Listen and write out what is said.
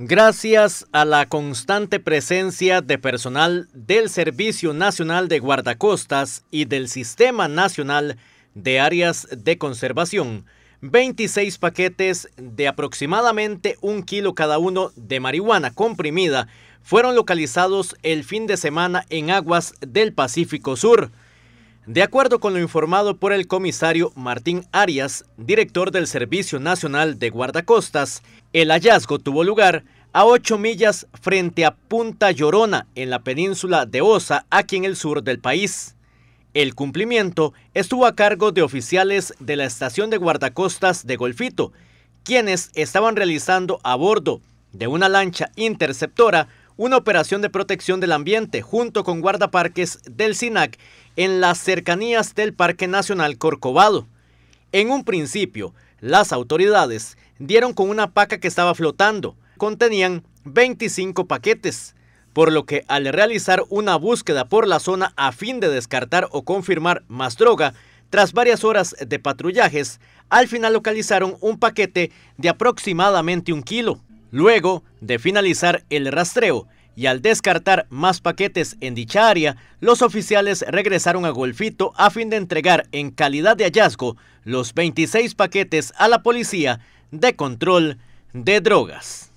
Gracias a la constante presencia de personal del Servicio Nacional de Guardacostas y del Sistema Nacional de Áreas de Conservación, 26 paquetes de aproximadamente un kilo cada uno de marihuana comprimida fueron localizados el fin de semana en aguas del Pacífico Sur. De acuerdo con lo informado por el comisario Martín Arias, director del Servicio Nacional de Guardacostas, el hallazgo tuvo lugar a 8 millas frente a Punta Llorona, en la península de Osa, aquí en el sur del país. El cumplimiento estuvo a cargo de oficiales de la estación de guardacostas de Golfito, quienes estaban realizando a bordo de una lancha interceptora una operación de protección del ambiente junto con guardaparques del SINAC en las cercanías del Parque Nacional Corcovado. En un principio, las autoridades dieron con una paca que estaba flotando. Contenían 25 paquetes, por lo que al realizar una búsqueda por la zona a fin de descartar o confirmar más droga, tras varias horas de patrullajes, al final localizaron un paquete de aproximadamente un kilo. Luego de finalizar el rastreo y al descartar más paquetes en dicha área, los oficiales regresaron a Golfito a fin de entregar en calidad de hallazgo los 26 paquetes a la policía de control de drogas.